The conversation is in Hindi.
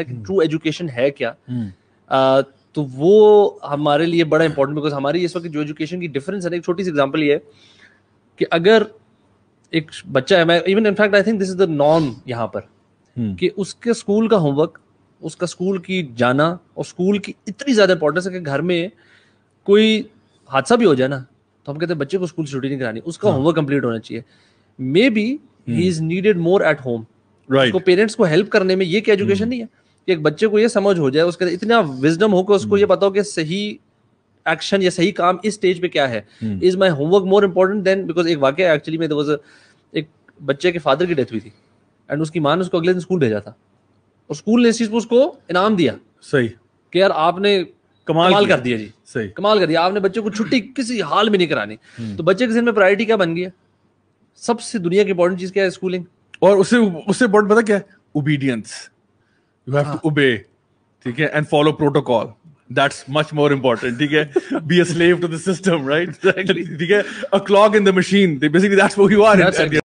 है कि ट्रू एजुकेशन है क्या hmm. आ, तो वो हमारे लिए बड़ा इंपॉर्टेंट बिकॉज हमारी इस वक्त जो एजुकेशन की डिफरेंस है ना एक छोटी सी एग्जाम्पल ये है कि अगर एक बच्चा है मैं even in fact I think this is the norm यहाँ पर hmm. कि उसके स्कूल का होमवर्क उसका स्कूल की जाना और स्कूल की इतनी ज्यादा इंपॉर्टेंस है कि घर में कोई हादसा भी हो जाए ना तो हम कहते हैं बच्चे को स्कूल छुट्टी नहीं करानी उसका होमवर्क हाँ. कंप्लीट होना चाहिए maybe he is needed more at home right parents को हेल्प करने में ये क्या एजुकेशन hmm. नहीं है कि एक बच्चे को ये समझ हो जाए उसके इतना विजडम हो कि उसको हम्म। ये पता हो कि सही एक्शन या सही काम इस स्टेज पे क्या है is my homework more important than because एक वाक्य एक्चुअली में वॉज एक बच्चे के फादर की डेथ हुई थी एंड उसकी माँ ने उसको अगले दिन स्कूल भेजा था और स्कूल ने इस चीज पर उसको इनाम दिया सही कि यार आपने कमाल, कमाल कर दिया जी सही कमाल कर दिया आपने बच्चे को छुट्टी किसी हाल में नहीं करानी हम्म। तो बच्चे के जहन में प्रायोरिटी क्या बन गया सबसे दुनिया की इंपॉर्टेंट चीज क्या है स्कूलिंग और उससे उससे इंपॉर्टेंट पता क्या है ओबीडियंस you have हाँ. to ah. obey ठीक है and follow protocol that's much more important ठीक है be a slave to the system right ठीक है a clog in the machine basically that's what you are that's in,